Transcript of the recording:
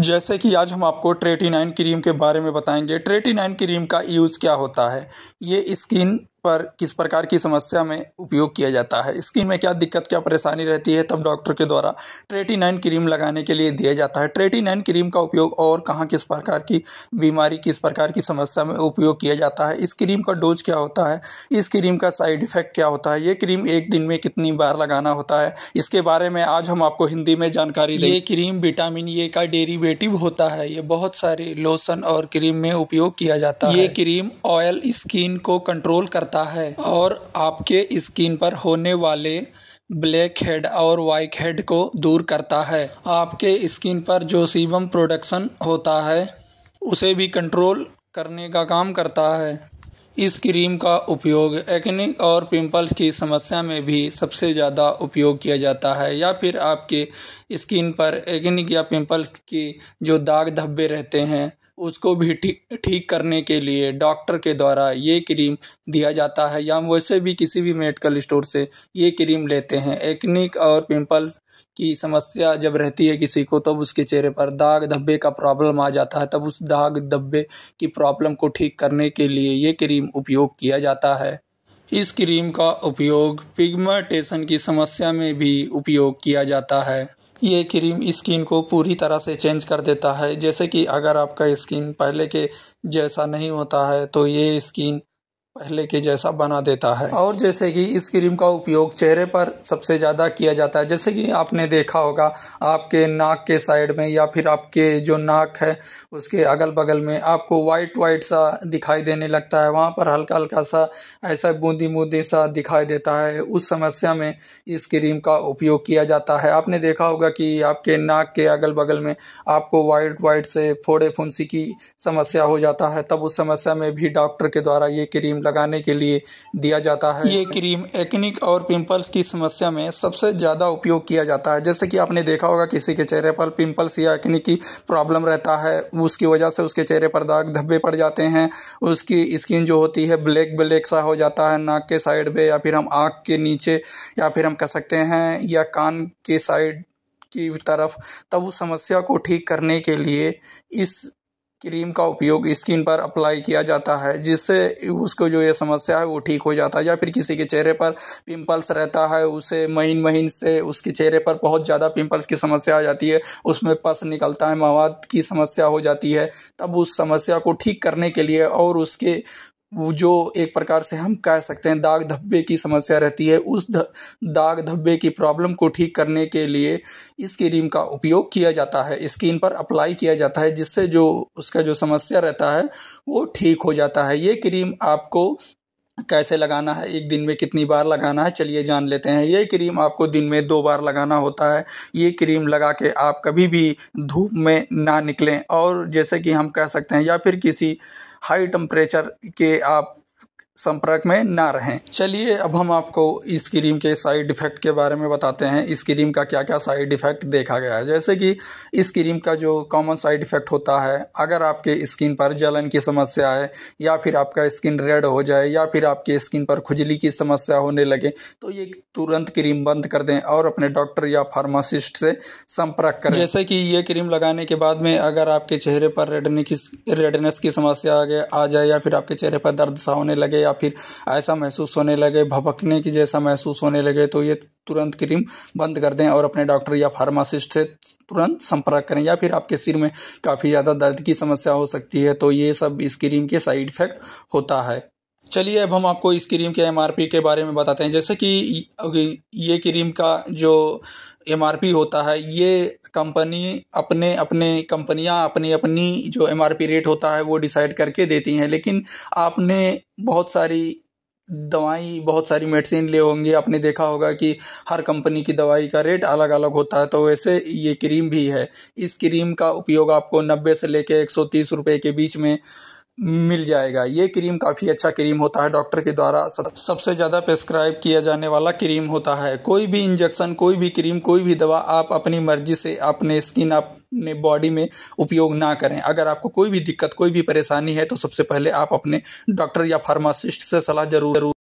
जैसे कि आज हम आपको ट्रेटी नाइन क्रीम के बारे में बताएंगे ट्रेटी नाइन क्रीम का यूज़ क्या होता है ये स्किन पर किस प्रकार की समस्या में उपयोग किया जाता है स्किन में क्या दिक्कत क्या परेशानी रहती है तब डॉक्टर के द्वारा ट्रेटी नाइन क्रीम लगाने के लिए दिया जाता है ट्रेटी नाइन क्रीम का उपयोग और कहाँ किस प्रकार की बीमारी किस प्रकार की समस्या में उपयोग किया जाता है इस क्रीम का डोज क्या होता है इस क्रीम का साइड इफेक्ट क्या होता है ये क्रीम एक दिन में कितनी बार लगाना होता है इसके बारे में आज हम आपको हिंदी में जानकारी दें ये क्रीम विटामिन ए का डेरीवेटिव होता है ये बहुत सारे लोशन और क्रीम में उपयोग किया जाता है ये क्रीम ऑयल स्किन को कंट्रोल करता जाता है और आपके स्किन पर होने वाले ब्लैक हेड और वाइट हेड को दूर करता है आपके स्किन पर जो सीबम प्रोडक्शन होता है उसे भी कंट्रोल करने का काम करता है इस क्रीम का उपयोग एक्निक और पिंपल्स की समस्या में भी सबसे ज़्यादा उपयोग किया जाता है या फिर आपके स्किन पर एक्निक या पिंपल्स की जो दाग धब्बे रहते हैं उसको भी ठीक ठीक करने के लिए डॉक्टर के द्वारा ये क्रीम दिया जाता है या हम वैसे भी किसी भी मेडिकल स्टोर से ये क्रीम लेते हैं एक्निक और पिंपल्स की समस्या जब रहती है किसी को तब उसके चेहरे पर दाग धब्बे का प्रॉब्लम आ जाता है तब उस दाग धब्बे की प्रॉब्लम को ठीक करने के लिए ये क्रीम उपयोग किया जाता है इस क्रीम का उपयोग पिगमेंटेशन की समस्या में भी उपयोग किया जाता है ये क्रीम स्किन को पूरी तरह से चेंज कर देता है जैसे कि अगर आपका स्किन पहले के जैसा नहीं होता है तो ये स्किन पहले के जैसा बना देता है और जैसे कि इस क्रीम का उपयोग चेहरे पर सबसे ज़्यादा किया जाता है जैसे कि आपने देखा होगा आपके नाक के साइड में या फिर आपके जो नाक है उसके अगल बगल में आपको वाइट वाइट सा दिखाई देने लगता है वहाँ पर हल्का हल्का सा ऐसा बूंदी बूंदी सा दिखाई देता है उस समस्या में इस क्रीम का उपयोग किया जाता है आपने देखा होगा कि आपके नाक के अगल बगल में आपको वाइट वाइट से फोड़े फुंसी की समस्या हो जाता है तब उस समस्या में भी डॉक्टर के द्वारा ये क्रीम लगाने के लिए दिया जाता है ये क्रीम एक्निक और पिंपल्स की समस्या में सबसे ज़्यादा उपयोग किया जाता है जैसे कि आपने देखा होगा किसी के चेहरे पर पिंपल्स या एक्निक की प्रॉब्लम रहता है उसकी वजह से उसके चेहरे पर दाग धब्बे पड़ जाते हैं उसकी स्किन जो होती है ब्लैक ब्लैक सा हो जाता है नाक के साइड पर या फिर हम आँख के नीचे या फिर हम कह सकते हैं या कान के साइड की तरफ तब उस समस्या को ठीक करने के लिए इस क्रीम का उपयोग स्किन पर अप्लाई किया जाता है जिससे उसको जो ये समस्या है वो ठीक हो जाता है या फिर किसी के चेहरे पर पिंपल्स रहता है उसे महीन महीन से उसके चेहरे पर बहुत ज़्यादा पिंपल्स की समस्या आ जाती है उसमें पस निकलता है मवाद की समस्या हो जाती है तब उस समस्या को ठीक करने के लिए और उसके वो जो एक प्रकार से हम कह सकते हैं दाग धब्बे की समस्या रहती है उस ध, दाग धब्बे की प्रॉब्लम को ठीक करने के लिए इस क्रीम का उपयोग किया जाता है स्किन पर अप्लाई किया जाता है जिससे जो उसका जो समस्या रहता है वो ठीक हो जाता है ये क्रीम आपको कैसे लगाना है एक दिन में कितनी बार लगाना है चलिए जान लेते हैं ये क्रीम आपको दिन में दो बार लगाना होता है ये क्रीम लगा के आप कभी भी धूप में ना निकलें और जैसे कि हम कह सकते हैं या फिर किसी हाई टम्परेचर के आप संपर्क में ना रहें चलिए अब हम आपको इस क्रीम के साइड इफ़ेक्ट के बारे में बताते हैं इस क्रीम का क्या क्या साइड इफ़ेक्ट देखा गया है जैसे कि इस क्रीम का जो कॉमन साइड इफ़ेक्ट होता है अगर आपके स्किन पर जलन की समस्या है या फिर आपका स्किन रेड हो जाए या फिर आपके स्किन पर खुजली की समस्या होने लगे तो ये तुरंत क्रीम बंद कर दें और अपने डॉक्टर या फार्मासिस्ट से संपर्क करें जैसे कि ये क्रीम लगाने के बाद में अगर आपके चेहरे पर रेडने की रेडनेस की समस्या आ आ जाए या फिर आपके चेहरे पर दर्द सा होने लगे या फिर ऐसा महसूस होने लगे भपकने की जैसा महसूस होने लगे तो ये तुरंत क्रीम बंद कर दें और अपने डॉक्टर या फार्मासिस्ट से तुरंत संपर्क करें या फिर आपके सिर में काफ़ी ज़्यादा दर्द की समस्या हो सकती है तो ये सब इस क्रीम के साइड इफेक्ट होता है चलिए अब हम आपको इस क्रीम के एमआरपी के बारे में बताते हैं जैसे कि ये क्रीम का जो एमआरपी होता है ये कंपनी अपने अपने कंपनियां अपनी अपनी जो एमआरपी रेट होता है वो डिसाइड करके देती हैं लेकिन आपने बहुत सारी दवाई बहुत सारी मेडिसिन ले होंगे आपने देखा होगा कि हर कंपनी की दवाई का रेट अलग अलग होता है तो वैसे ये क्रीम भी है इस क्रीम का उपयोग आपको नब्बे से लेकर एक सौ के बीच में मिल जाएगा ये क्रीम काफ़ी अच्छा क्रीम होता है डॉक्टर के द्वारा सबसे ज़्यादा प्रेस्क्राइब किया जाने वाला क्रीम होता है कोई भी इंजेक्शन कोई भी क्रीम कोई भी दवा आप अपनी मर्जी से अपने स्किन अपने बॉडी में उपयोग ना करें अगर आपको कोई भी दिक्कत कोई भी परेशानी है तो सबसे पहले आप अपने डॉक्टर या फार्मासिस्ट से सलाह जरूर